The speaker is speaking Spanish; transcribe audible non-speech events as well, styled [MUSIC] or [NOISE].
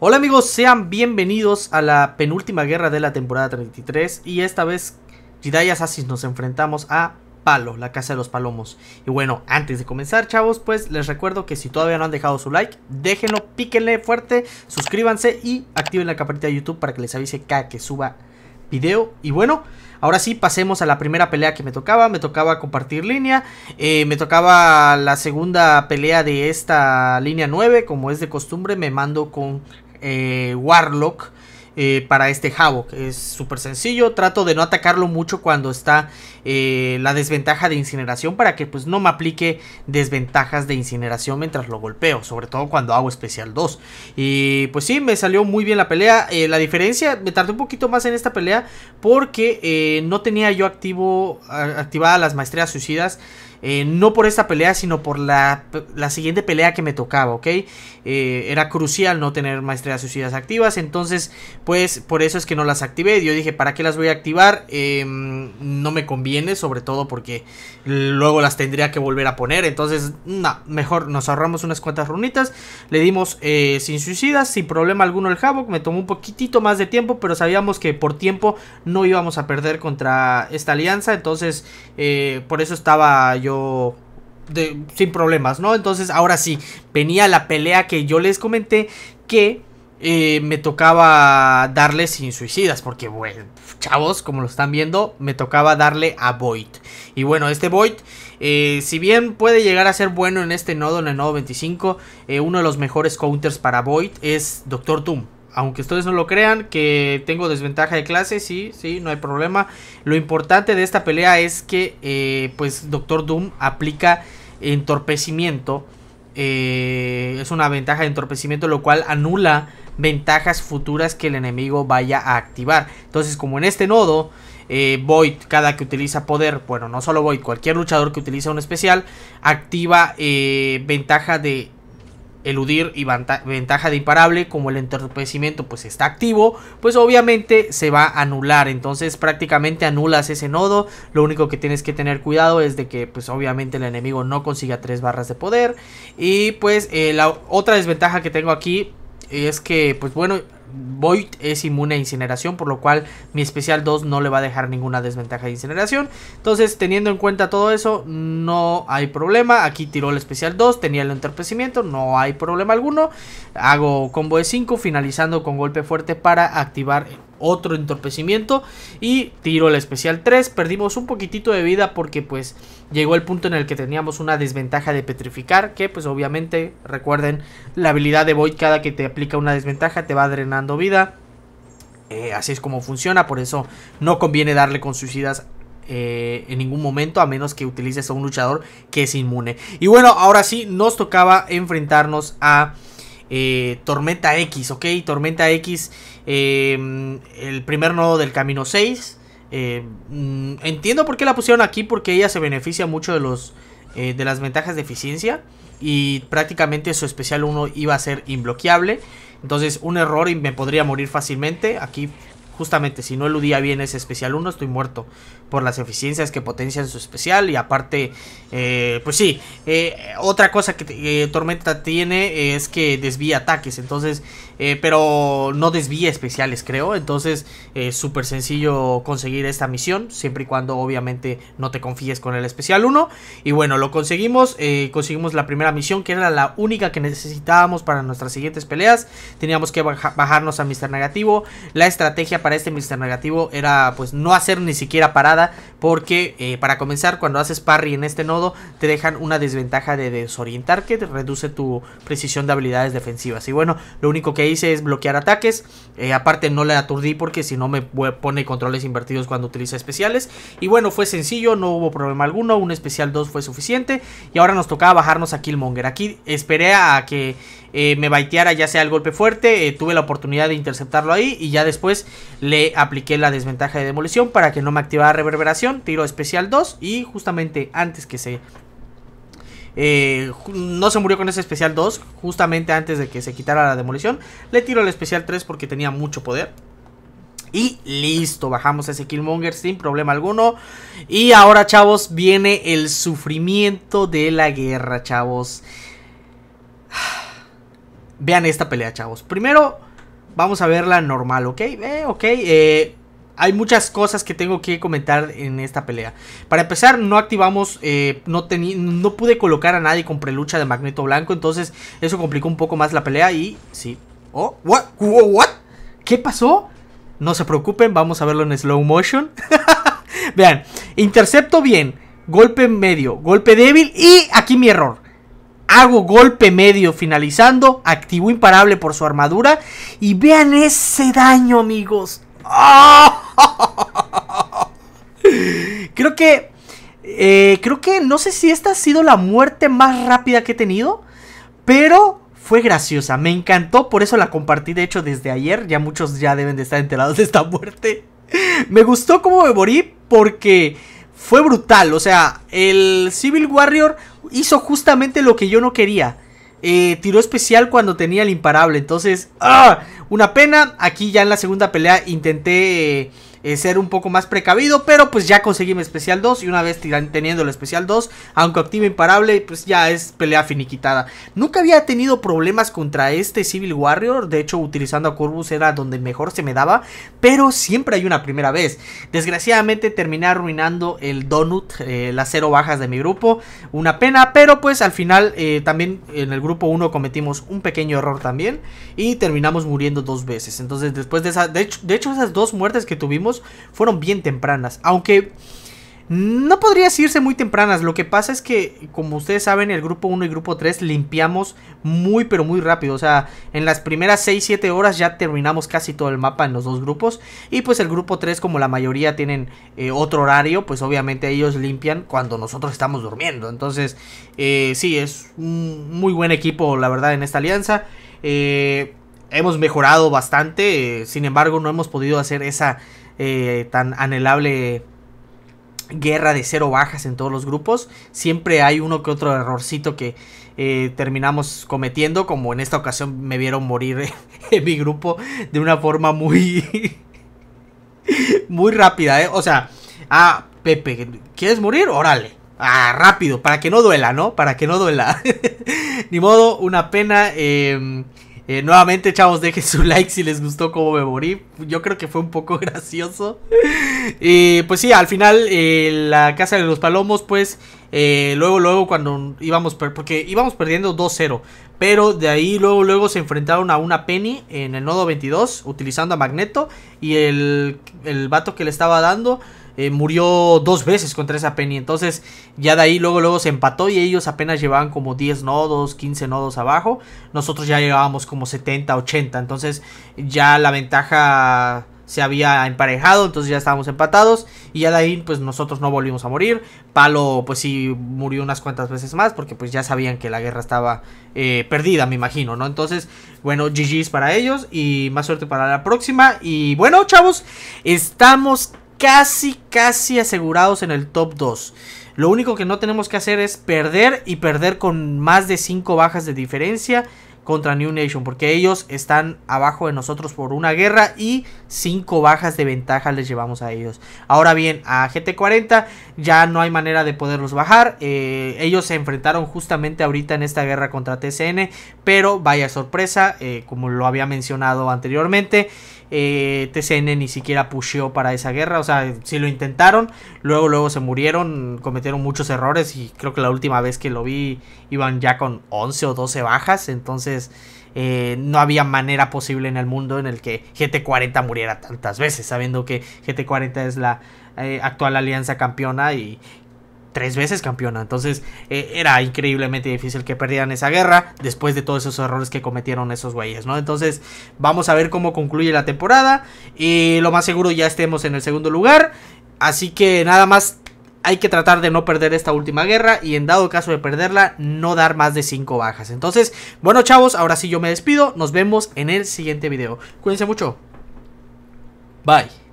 Hola amigos, sean bienvenidos a la penúltima guerra de la temporada 33 y esta vez Jedi Assassin nos enfrentamos a Palo, la casa de los palomos. Y bueno, antes de comenzar chavos, pues les recuerdo que si todavía no han dejado su like, déjenlo, píquenle fuerte, suscríbanse y activen la campanita de YouTube para que les avise cada que suba video. Y bueno, ahora sí pasemos a la primera pelea que me tocaba, me tocaba compartir línea, eh, me tocaba la segunda pelea de esta línea 9, como es de costumbre me mando con eh, Warlock. Eh, para este Havoc. Es súper sencillo. Trato de no atacarlo mucho cuando está eh, la desventaja de incineración. Para que pues no me aplique desventajas de incineración mientras lo golpeo. Sobre todo cuando hago especial 2. Y pues sí, me salió muy bien la pelea. la diferencia, me tardé un poquito más en esta pelea. Porque no tenía yo activo, activadas las maestrías suicidas eh, no por esta pelea, sino por la, siguiente pelea que me tocaba, ¿ok? Eh, era crucial no tener maestrías suicidas activas, entonces, pues por eso es que no las activé. Yo dije, ¿para qué las voy a activar? Em, no me conviene, sobre todo porque luego las tendría que volver a poner. Entonces, no, mejor nos ahorramos unas cuantas runitas. Le dimos eh, sin suicidas, sin problema alguno el Havoc. Me tomó un poquitito más de tiempo, pero sabíamos que por tiempo no íbamos a perder contra esta alianza, entonces por eso estaba yo sin problemas, ¿no? Entonces ahora sí, venía la pelea que yo les comenté que eh, me tocaba darle sin suicidas, porque bueno, chavos, como lo están viendo, me tocaba darle a Void. Y bueno, este Void, eh, si bien puede llegar a ser bueno en este nodo, en el nodo 25, eh, uno de los mejores counters para Void es Doctor Doom aunque ustedes no lo crean, que tengo desventaja de clase, sí, sí, no hay problema. Lo importante de esta pelea es que, eh, pues, Doctor Doom aplica entorpecimiento. Eh, es una ventaja de entorpecimiento, lo cual anula ventajas futuras que el enemigo vaya a activar. Entonces, como en este nodo, eh, Void, cada que utiliza poder, bueno, no solo Void, cualquier luchador que utiliza un especial, activa ventaja de eludir y ventaja de imparable, como el entorpecimiento pues está activo, pues obviamente se va a anular, entonces prácticamente anulas ese nodo, lo único que tienes que tener cuidado es de que pues obviamente el enemigo no consiga tres barras de poder y pues eh, la otra desventaja que tengo aquí es que, pues bueno, Void es inmune a incineración, por lo cual mi especial 2 no le va a dejar ninguna desventaja de incineración. Entonces, teniendo en cuenta todo eso, no hay problema. Aquí tiró el especial 2, tenía el entorpecimiento, no hay problema alguno. Hago combo de 5, finalizando con golpe fuerte para activar otro entorpecimiento y tiro el especial 3. Perdimos un poquitito de vida porque pues llegó el punto en el que teníamos una desventaja de petrificar, que pues obviamente recuerden la habilidad de Void cada que te aplica una desventaja te va drenando vida. Eh, así es como funciona, por eso no conviene darle con suicidas eh, en ningún momento a menos que utilices a un luchador que es inmune. Y bueno, ahora sí nos tocaba enfrentarnos a eh, Tormenta X, ¿ok? Tormenta X, em, el primer nodo del camino 6. Em, mm, entiendo por qué la pusieron aquí, porque ella se beneficia mucho de, los, eh, de las ventajas de eficiencia. Y prácticamente su especial 1 iba a ser imbloqueable. Entonces un error y me podría morir fácilmente. Aquí Justamente, si no eludía bien ese especial 1, estoy muerto por las eficiencias que potencian su especial. Y aparte, eh, pues sí, eh, otra cosa que eh, Tormenta tiene es que desvía ataques, entonces, pero no desvía especiales, creo. Entonces, es súper sencillo conseguir esta misión, siempre y cuando obviamente no te confíes con el especial 1. Y bueno, lo conseguimos, conseguimos la primera misión, que era la única que necesitábamos para nuestras siguientes peleas. Teníamos que bajarnos a mister Negativo, la estrategia para este Mr. Negativo era pues no hacer ni siquiera parada porque eh, para comenzar cuando haces parry en este nodo te dejan una desventaja de desorientar que reduce tu precisión de habilidades defensivas. Y bueno, lo único que hice es bloquear ataques, eh, aparte no le aturdí porque si no me pone controles invertidos cuando utiliza especiales. Y bueno, fue sencillo, no hubo problema alguno, un especial 2 fue suficiente y ahora nos tocaba bajarnos a Killmonger. Aquí esperé a que eh, me baiteara ya sea el golpe fuerte, eh, tuve la oportunidad de interceptarlo ahí y ya después le apliqué la desventaja de demolición para que no me activara reverberación, tiro especial 2 y justamente antes que se... Eh, no se murió con ese especial 2, justamente antes de que se quitara la demolición, le tiro el especial 3 porque tenía mucho poder. Y listo, bajamos ese Killmonger sin problema alguno. Y ahora, chavos, viene el sufrimiento de la guerra, chavos vean esta pelea, chavos. Primero, vamos a verla normal, ¿ok? Eh, ok, eh, hay muchas cosas que tengo que comentar en esta pelea. Para empezar, no activamos, eh, no, pude colocar a nadie con prelucha de Magneto Blanco, entonces eso complicó un poco más la pelea y sí. Oh, what, what, ¿qué pasó? No se preocupen, vamos a verlo en slow motion. [LAUGHS] Vean, intercepto bien, golpe medio, golpe débil y aquí mi error hago golpe medio finalizando, activo imparable por su armadura y vean ese daño amigos. [LAUGHS] Creo que... Eh, creo que no sé si esta ha sido la muerte más rápida que he tenido, pero fue graciosa, me encantó, por eso la compartí de hecho desde ayer, ya muchos ya deben de estar enterados de esta muerte. [LAUGHS] me gustó cómo me morí porque fue brutal, o sea, el Civil Warrior hizo justamente lo que yo no quería. Eh, tiró especial cuando tenía el imparable. Entonces, ¡ah! Una pena. Aquí ya en la segunda pelea intenté eh, eh, ser un poco más precavido, pero pues ya conseguí mi especial 2 y una vez teniendo el especial 2, aunque active imparable, pues ya es pelea finiquitada. Nunca había tenido problemas contra este Civil Warrior, de hecho utilizando a Corvus era donde mejor se me daba, pero siempre hay una primera vez. Desgraciadamente terminé arruinando el Donut, eh, las cero bajas de mi grupo, una pena, pero pues al final eh, también en el grupo 1 cometimos un pequeño error también y terminamos muriendo dos veces. Entonces después de esa, de hecho esas dos muertes que tuvimos, fueron bien tempranas. Aunque no podrías irse muy tempranas. Lo que pasa es que, como ustedes saben, el grupo 1 y grupo 3 limpiamos muy, pero muy rápido. O sea, en las primeras 6-7 horas ya terminamos casi todo el mapa en los dos grupos. Y pues el grupo 3, como la mayoría tienen eh, otro horario, pues obviamente ellos limpian cuando nosotros estamos durmiendo. Entonces, eh, sí, es un muy buen equipo, la verdad, en esta alianza. Eh, hemos mejorado bastante. sin embargo, no hemos podido hacer esa eh, tan anhelable guerra de cero bajas en todos los grupos. Siempre hay uno que otro errorcito que eh, terminamos cometiendo, como en esta ocasión me vieron morir [LAUGHS] en, mi grupo de una forma muy... [LAUGHS] muy rápida, ¿eh? O sea, ah, Pepe, ¿quieres morir? Órale. Ah, rápido, para que no duela, ¿no? Para que no duela. [LAUGHS] Ni modo, una pena. Eh, eh, nuevamente, chavos, dejen su [LAUGHS] like si les gustó cómo me morí. Yo creo que fue un poco [LAUGHS] gracioso. y pues sí, al final, eh, la casa de los palomos, pues, eh, luego, luego, cuando íbamos, porque íbamos perdiendo 2-0. Pero de ahí, luego, luego se enfrentaron a una Penny en el nodo 22, utilizando a Magneto. Y el, el vato que le estaba dando eh, murió dos veces contra esa Penny. Entonces ya de ahí luego luego se empató y ellos apenas llevaban como 10 nodos, 15 nodos abajo. Nosotros ya llevábamos como 70, 80. Entonces ya la ventaja se había emparejado, entonces ya estábamos empatados y ya de ahí pues nosotros no volvimos a morir. Palo pues sí murió unas cuantas veces más porque pues ya sabían que la guerra estaba eh, perdida, me imagino, ¿no? Entonces, bueno, GG's para ellos y más suerte para la próxima y bueno, chavos, estamos casi, casi asegurados en el top 2. Lo único que no tenemos que hacer es perder y perder con más de 5 bajas de diferencia contra New Nation, porque ellos están abajo de nosotros por una guerra y Cinco bajas de ventaja les llevamos a ellos. Ahora bien, a GT40 ya no hay manera de poderlos bajar. Eh, ellos se enfrentaron justamente ahorita en esta guerra contra TCN, pero vaya sorpresa, eh, como lo había mencionado anteriormente. Eh, TCN ni siquiera pusheó para esa guerra, o sea, Si lo intentaron, luego luego se murieron, cometieron muchos errores y creo que la última vez que lo vi iban ya con 11 o 12 bajas, entonces eh, no había manera posible en el mundo en el que GT40 muriera tantas veces, sabiendo que GT40 es la eh, actual alianza campeona y tres veces campeona. Entonces eh, era increíblemente difícil que perdieran esa guerra después de todos esos errores que cometieron esos güeyes, ¿no? Entonces vamos a ver cómo concluye la temporada y lo más seguro ya estemos en el segundo lugar. Así que nada más hay que tratar de no perder esta última guerra y en dado caso de perderla, no dar más de 5 bajas. Entonces, bueno chavos, ahora sí yo me despido, nos vemos en el siguiente video. Cuídense mucho. Bye.